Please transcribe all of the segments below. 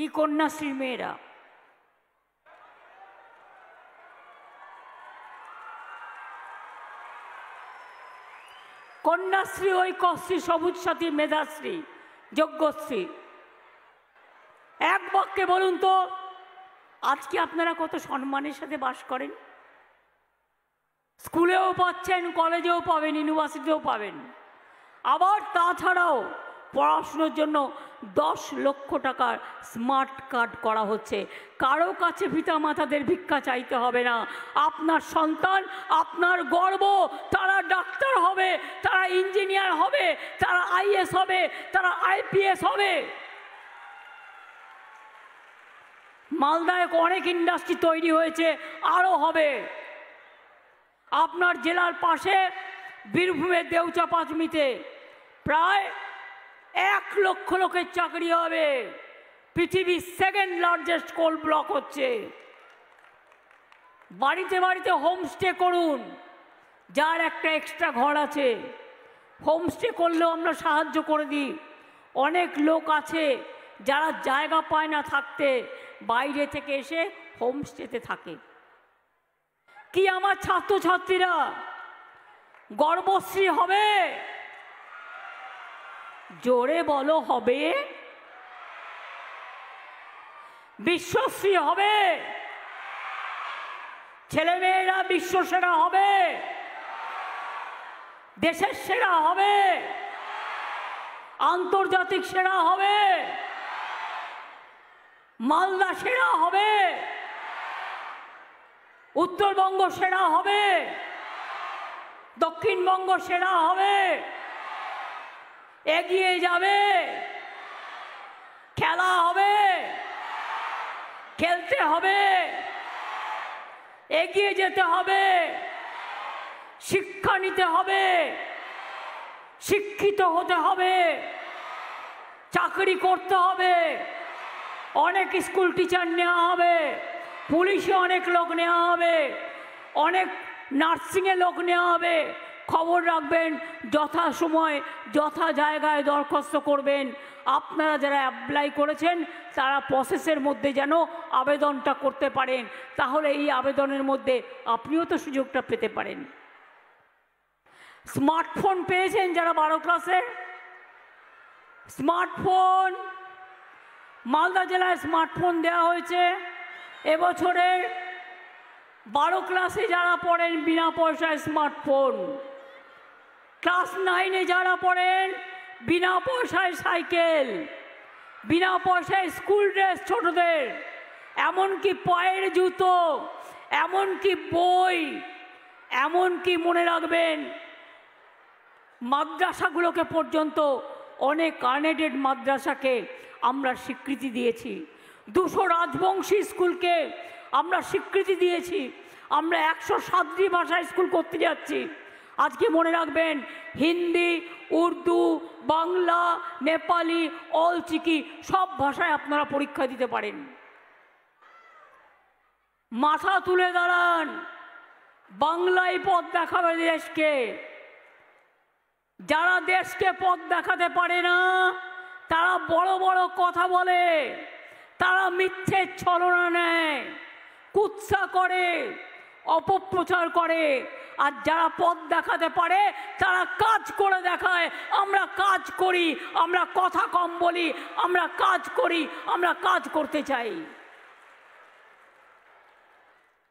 কি কন্যাশ্রী মেয়েরা কন্যাশ্রী কশ্রী সবুজ সাথী মেধাশ্রী যজ্ঞশ্রী এক বক্কে বলুন তো আজকে আপনারা কত সম্মানের সাথে বাস করেন স্কুলেও পাচ্ছেন কলেজেও পাবেন ইউনিভার্সিটিও পাবেন আবার তাছাড়াও পড়াশুনোর জন্য দশ লক্ষ টাকার স্মার্ট কার্ড করা হচ্ছে কারো কাছে পিতা মাতাদের ভিক্ষা চাইতে হবে না আপনার সন্তান আপনার গর্ব তারা ডাক্তার হবে তারা ইঞ্জিনিয়ার হবে তারা আইএস হবে তারা আইপিএস হবে মালদায় অনেক ইন্ডাস্ট্রি তৈরি হয়েছে আরও হবে আপনার জেলার পাশে বীরভূমের দেউচা পাঁচমিতে প্রায় এক লক্ষ লোকের চাকরি হবে পৃথিবীর সেকেন্ড লার্জেস্ট কোল ব্লক হচ্ছে বাড়িতে বাড়িতে হোমস্টে করুন যার একটা এক্সট্রা ঘর আছে হোমস্টে করলেও আমরা সাহায্য করে দিই অনেক লোক আছে যারা জায়গা পায় না থাকতে বাইরে থেকে এসে হোমস্টেতে থাকে কি আমার ছাত্রছাত্রীরা গর্বশ্রী হবে জোরে বলো হবে বিশ্বশ্রী হবে ছেলেমেয়েরা বিশ্বসেরা হবে দেশের সেরা হবে আন্তর্জাতিক সেরা হবে মালদা সেরা হবে উত্তরবঙ্গ সেরা হবে দক্ষিণবঙ্গ সেরা হবে এগিয়ে যাবে খেলা হবে খেলতে হবে এগিয়ে যেতে হবে শিক্ষা নিতে হবে শিক্ষিত হতে হবে চাকরি করতে হবে অনেক স্কুল টিচার নেওয়া হবে পুলিশে অনেক লোক নেওয়া হবে অনেক নার্সিংয়ে লোক নেওয়া হবে খবর রাখবেন যথা সময় যথা জায়গায় দরখাস্ত করবেন আপনারা যারা অ্যাপ্লাই করেছেন তারা প্রসেসের মধ্যে যেন আবেদনটা করতে পারেন তাহলে এই আবেদনের মধ্যে আপনিও তো সুযোগটা পেতে পারেন স্মার্টফোন পেয়েছেন যারা বারো ক্লাসে স্মার্টফোন মালদা জেলায় স্মার্টফোন দেওয়া হয়েছে এবছরের বারো ক্লাসে যারা পড়েন বিনা পয়সায় স্মার্টফোন ক্লাস নাইনে যারা পড়েন বিনা পয়সায় সাইকেল বিনা পয়সায় স্কুল ড্রেস ছোটদের এমনকি পায়ের জুতো এমনকি বই এমনকি মনে রাখবেন মাদ্রাসাগুলোকে পর্যন্ত অনেক আনএডেড মাদ্রাসাকে আমরা স্বীকৃতি দিয়েছি দুশো রাজবংশী স্কুলকে আমরা স্বীকৃতি দিয়েছি আমরা একশো সাতটি ভাষায় স্কুল করতে যাচ্ছি আজকে মনে রাখবেন হিন্দি উর্দু বাংলা নেপালি অলচিকি সব ভাষায় আপনারা পরীক্ষা দিতে পারেন মাথা তুলে দাঁড়ান বাংলায় পথ দেখাবে দেশকে যারা দেশকে পথ দেখাতে পারে না তারা বড় বড় কথা বলে তারা মিথ্যে ছলনা নেয় কুৎসা করে অপপ্রচার করে আর যারা পথ দেখাতে পারে তারা কাজ করে দেখায় আমরা কাজ করি আমরা কথা কম বলি আমরা কাজ করি আমরা কাজ করতে চাই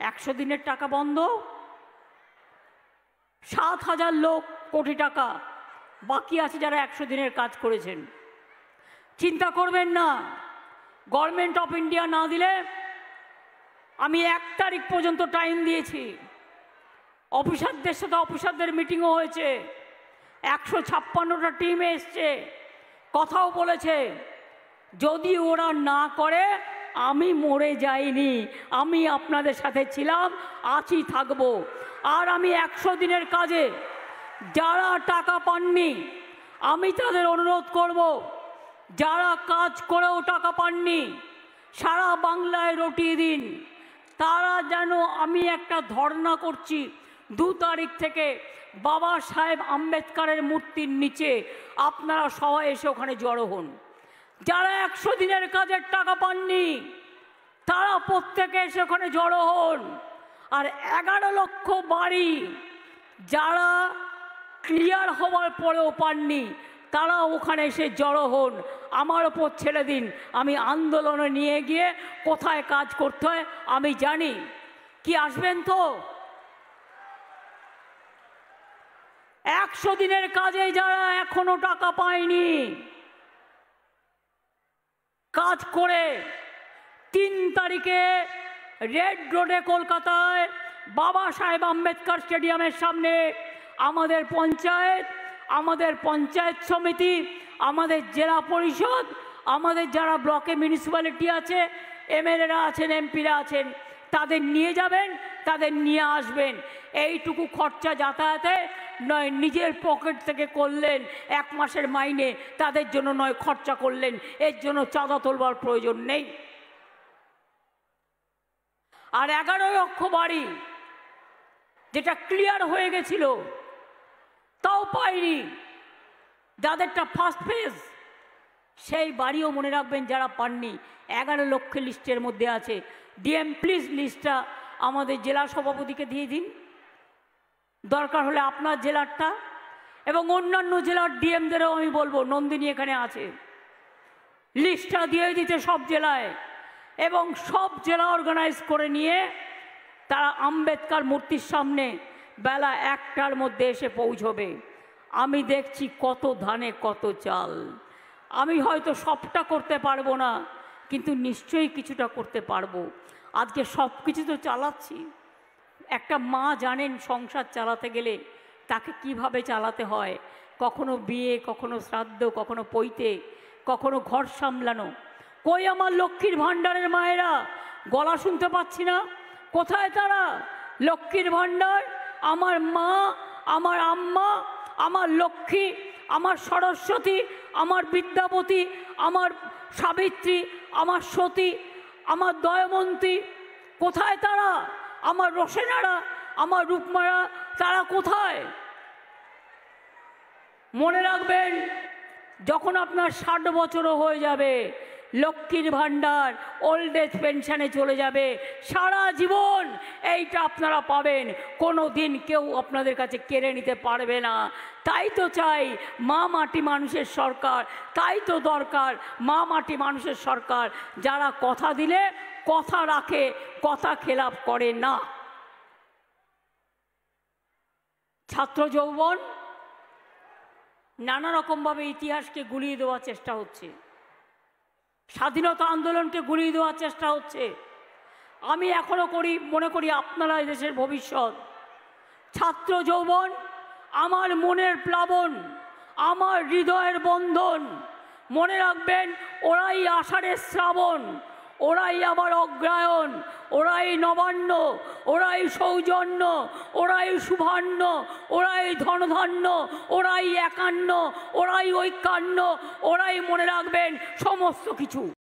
একশো দিনের টাকা বন্ধ সাত হাজার লোক কোটি টাকা বাকি আছে যারা একশো দিনের কাজ করেছেন চিন্তা করবেন না গভর্নমেন্ট অফ ইন্ডিয়া না দিলে আমি এক তারিখ পর্যন্ত টাইম দিয়েছি অফিসারদের সাথে অফিসারদের মিটিংও হয়েছে একশো ছাপ্পান্নটা টিম এসছে কথাও বলেছে যদি ওরা না করে আমি মরে যাইনি আমি আপনাদের সাথে ছিলাম আছি থাকব আর আমি একশো দিনের কাজে যারা টাকা পাননি আমি তাদের অনুরোধ করব যারা কাজ করেও টাকা পাননি সারা বাংলায় রটিয়ে দিন তারা যেন আমি একটা ধর্ণা করছি দু তারিখ থেকে বাবা সাহেব আম্বেদকারের মূর্তির নিচে আপনারা সবাই এসে ওখানে জড়ো হন যারা একশো দিনের কাজের টাকা পাননি তারা প্রত্যেকে এসে ওখানে জড়ো হন আর এগারো লক্ষ বাড়ি যারা ক্লিয়ার হওয়ার পরেও পাননি তারা ওখানে এসে জড়ো হন আমার ওপর ছেড়ে দিন আমি আন্দোলনে নিয়ে গিয়ে কোথায় কাজ করতে হয় আমি জানি কি আসবেন তো একশো দিনের কাজে যারা এখনো টাকা পায়নি কাজ করে তিন তারিখে রেড রোডে কলকাতায় বাবা সাহেব আম্বেদকর স্টেডিয়ামের সামনে আমাদের পঞ্চায়েত আমাদের পঞ্চায়েত সমিতি আমাদের জেলা পরিষদ আমাদের যারা ব্লকে মিউনিসিপ্যালিটি আছে এমএলএরা আছেন এমপিরা আছেন তাদের নিয়ে যাবেন তাদের নিয়ে আসবেন এইটুকু খরচা যাতায়াতে নয় নিজের পকেট থেকে করলেন এক মাসের মাইনে তাদের জন্য নয় খরচা করলেন এর জন্য চাঁদা তোলবার প্রয়োজন নেই আর এগারো লক্ষ বাড়ি যেটা ক্লিয়ার হয়ে গেছিল তাও পাইনি যাদেরটা ফার্স্ট ফেজ সেই বাড়িও মনে রাখবেন যারা পাননি এগারো লক্ষ লিস্টের মধ্যে আছে ডিএম প্লিজ লিস্টটা আমাদের জেলা সভাপতিকে দিয়ে দিন দরকার হলে আপনার জেলারটা এবং অন্যান্য জেলার ডিএমদেরও আমি বলবো নন্দিনী এখানে আছে লিস্টটা দিয়ে দিতে সব জেলায় এবং সব জেলা অর্গানাইজ করে নিয়ে তারা আম্বেদকার মূর্তির সামনে বেলা একটার মধ্যে এসে পৌঁছবে আমি দেখছি কত ধানে কত চাল আমি হয়তো সবটা করতে পারবো না কিন্তু নিশ্চয়ই কিছুটা করতে পারবো আজকে সব কিছু তো চালাচ্ছি একটা মা জানেন সংসার চালাতে গেলে তাকে কিভাবে চালাতে হয় কখনো বিয়ে কখনো শ্রাদ্ধ কখনো পৈতে কখনো ঘর সামলানো কই আমার লক্ষ্মীর ভাণ্ডারের মায়েরা গলা শুনতে পাচ্ছি না কোথায় তারা লক্ষ্মীর ভাণ্ডার আমার মা আমার আম্মা আমার লক্ষ্মী আমার সরস্বতী আমার বিদ্যাপতি আমার সাবিত্রী আমার সতী আমার দয়মন্তী কোথায় তারা আমার রসেনারা আমার রূপমারা তারা কোথায় মনে রাখবেন যখন আপনার ষাট বছরও হয়ে যাবে লক্ষ্মীর ভাণ্ডার ওল্ড এজ পেনশানে চলে যাবে সারা জীবন এইটা আপনারা পাবেন কোনো দিন কেউ আপনাদের কাছে কেড়ে নিতে পারবে না তাই তো চাই মা মাটি মানুষের সরকার তাই তো দরকার মা মাটি মানুষের সরকার যারা কথা দিলে কথা রাখে কথা খেলাপ করে না ছাত্র যৌবন নানা রকমভাবে ইতিহাসকে গুলিয়ে দেওয়ার চেষ্টা হচ্ছে স্বাধীনতা আন্দোলনকে গুলিয়ে দেওয়ার চেষ্টা হচ্ছে আমি এখনও করি মনে করি আপনারা দেশের ভবিষ্যৎ ছাত্র যৌবন আমার মনের প্লাবন আমার হৃদয়ের বন্ধন মনে রাখবেন ওরাই আষাঢ়ের শ্রাবণ ওরাই আবার অগ্রায়ণ ওরাই নবান্ন ওরাই সৌজন্য ওরাই শুভান্ন ওরাই ধনধান্য ওরাই একান্ন ওরাই ঐকান্ন ওরাই মনে রাখবেন সমস্ত কিছু